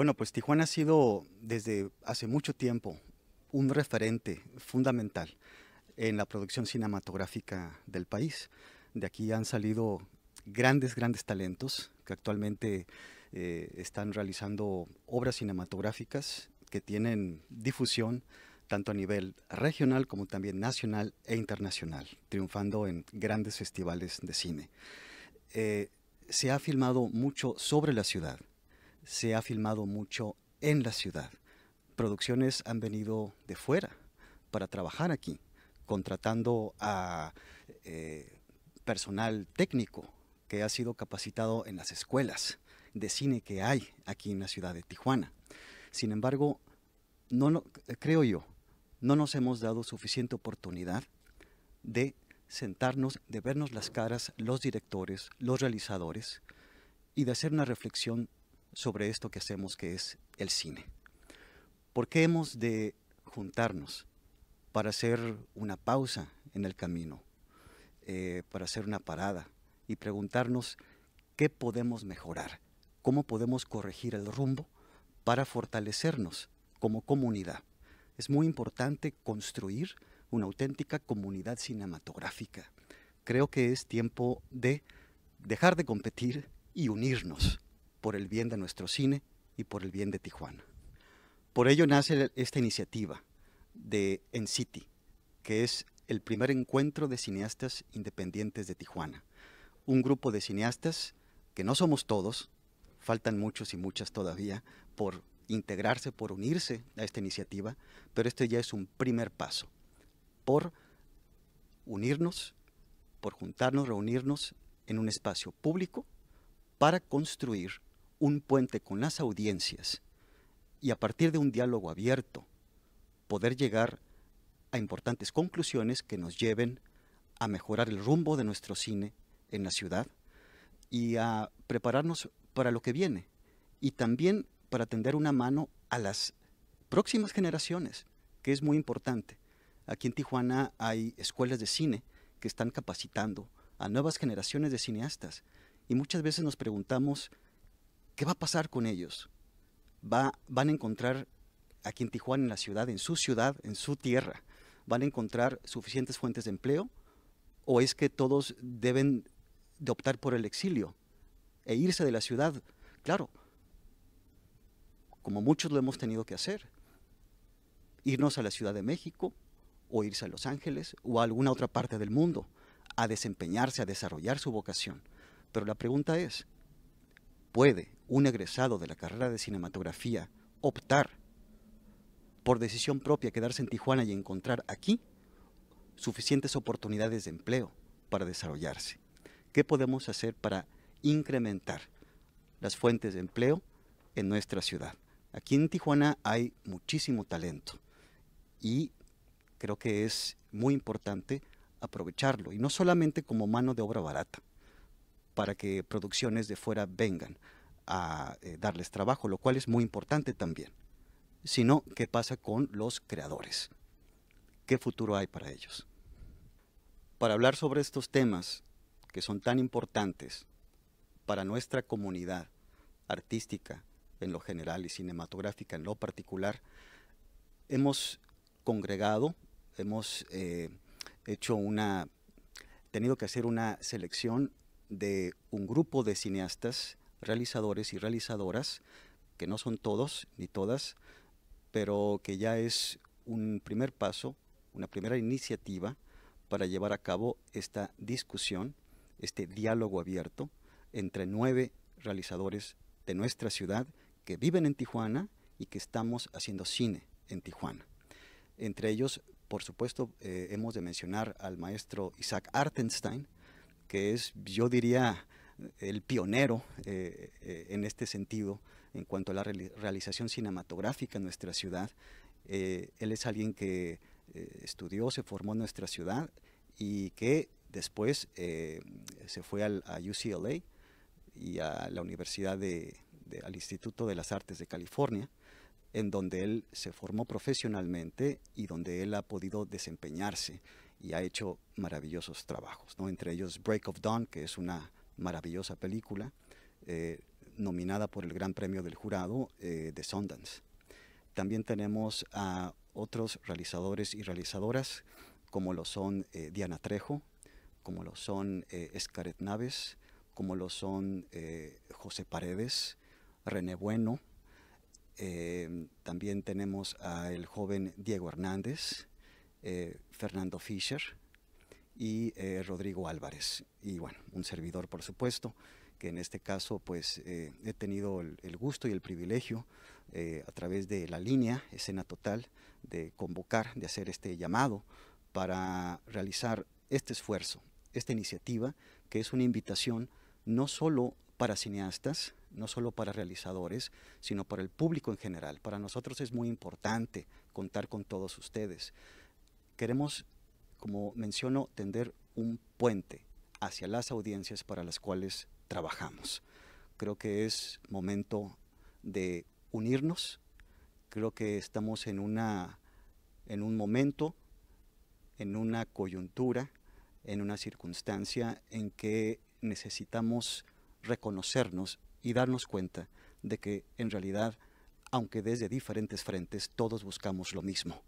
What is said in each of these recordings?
Bueno, pues Tijuana ha sido desde hace mucho tiempo un referente fundamental en la producción cinematográfica del país. De aquí han salido grandes, grandes talentos que actualmente eh, están realizando obras cinematográficas que tienen difusión tanto a nivel regional como también nacional e internacional, triunfando en grandes festivales de cine. Eh, se ha filmado mucho sobre la ciudad se ha filmado mucho en la ciudad. Producciones han venido de fuera para trabajar aquí, contratando a eh, personal técnico que ha sido capacitado en las escuelas de cine que hay aquí en la ciudad de Tijuana. Sin embargo, no eh, creo yo, no nos hemos dado suficiente oportunidad de sentarnos, de vernos las caras los directores, los realizadores y de hacer una reflexión sobre esto que hacemos que es el cine. ¿Por qué hemos de juntarnos para hacer una pausa en el camino, eh, para hacer una parada y preguntarnos qué podemos mejorar, cómo podemos corregir el rumbo para fortalecernos como comunidad? Es muy importante construir una auténtica comunidad cinematográfica. Creo que es tiempo de dejar de competir y unirnos por el bien de nuestro cine y por el bien de Tijuana. Por ello nace esta iniciativa de En City, que es el primer encuentro de cineastas independientes de Tijuana. Un grupo de cineastas que no somos todos, faltan muchos y muchas todavía por integrarse, por unirse a esta iniciativa, pero este ya es un primer paso por unirnos, por juntarnos, reunirnos en un espacio público para construir un puente con las audiencias y a partir de un diálogo abierto poder llegar a importantes conclusiones que nos lleven a mejorar el rumbo de nuestro cine en la ciudad y a prepararnos para lo que viene y también para tender una mano a las próximas generaciones, que es muy importante. Aquí en Tijuana hay escuelas de cine que están capacitando a nuevas generaciones de cineastas y muchas veces nos preguntamos ¿Qué va a pasar con ellos? van a encontrar aquí en Tijuana, en la ciudad, en su ciudad, en su tierra, van a encontrar suficientes fuentes de empleo o es que todos deben de optar por el exilio e irse de la ciudad. Claro, como muchos lo hemos tenido que hacer, irnos a la Ciudad de México o irse a Los Ángeles o a alguna otra parte del mundo a desempeñarse, a desarrollar su vocación. Pero la pregunta es, ¿puede un egresado de la carrera de cinematografía optar por decisión propia quedarse en Tijuana y encontrar aquí suficientes oportunidades de empleo para desarrollarse. ¿Qué podemos hacer para incrementar las fuentes de empleo en nuestra ciudad? Aquí en Tijuana hay muchísimo talento y creo que es muy importante aprovecharlo y no solamente como mano de obra barata para que producciones de fuera vengan a eh, darles trabajo, lo cual es muy importante también, sino qué pasa con los creadores, qué futuro hay para ellos. Para hablar sobre estos temas que son tan importantes para nuestra comunidad artística en lo general y cinematográfica en lo particular, hemos congregado, hemos eh, hecho una, tenido que hacer una selección de un grupo de cineastas realizadores y realizadoras, que no son todos ni todas, pero que ya es un primer paso, una primera iniciativa para llevar a cabo esta discusión, este diálogo abierto entre nueve realizadores de nuestra ciudad que viven en Tijuana y que estamos haciendo cine en Tijuana. Entre ellos, por supuesto, eh, hemos de mencionar al maestro Isaac Artenstein, que es, yo diría, el pionero eh, eh, en este sentido en cuanto a la realización cinematográfica en nuestra ciudad. Eh, él es alguien que estudió, se formó en nuestra ciudad y que después se fue al, a UCLA y a la Universidad de, al Instituto de las Artes de California, en donde él se formó profesionalmente y donde él ha podido desempeñarse y ha hecho maravillosos trabajos, ¿no? entre ellos Break of Dawn, que es una maravillosa película, eh, nominada por el Gran Premio del Jurado eh, de Sundance. También tenemos a otros realizadores y realizadoras, como lo son eh, Diana Trejo, como lo son Escaret Naves, como lo son José Paredes, René Bueno. Em, también tenemos al joven Diego Hernández, Fernando Fischer, y eh, Rodrigo Álvarez. Y bueno, un servidor, por supuesto, que en este caso pues eh, he tenido el, gusto y el privilegio eh, a través de la línea Escena Total de convocar, de hacer este llamado para realizar este esfuerzo, esta iniciativa, que es una invitación no solo para cineastas, no solo para realizadores, sino para el público en general. Para nosotros es muy importante contar con todos ustedes. Queremos como menciono, tender un puente hacia las audiencias para las cuales trabajamos. Creo que es momento de unirnos, creo que estamos en, una, en un momento, en una coyuntura, en una circunstancia en que necesitamos reconocernos y darnos cuenta de que en realidad, aunque desde diferentes frentes, todos buscamos lo mismo,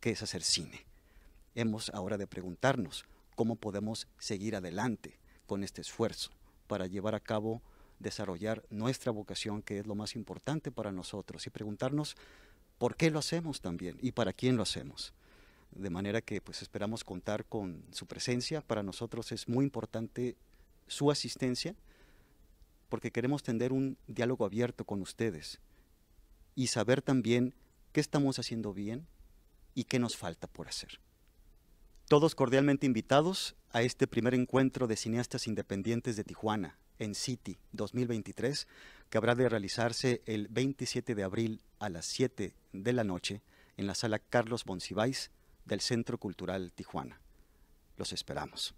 que es hacer cine hemos ahora de preguntarnos cómo podemos seguir adelante con este esfuerzo para llevar a cabo, desarrollar nuestra vocación, que es lo más importante para nosotros, y preguntarnos por qué lo hacemos también y para quién lo hacemos. De manera que pues esperamos contar con su presencia. Para nosotros es muy importante su asistencia porque queremos tener un diálogo abierto con ustedes y saber también qué estamos haciendo bien y qué nos falta por hacer. Todos cordialmente invitados a este primer encuentro de cineastas independientes de Tijuana en City 2023, que habrá de realizarse el 27 de abril a las 7 de la noche en la sala Carlos bonsiváis del Centro Cultural Tijuana. Los esperamos.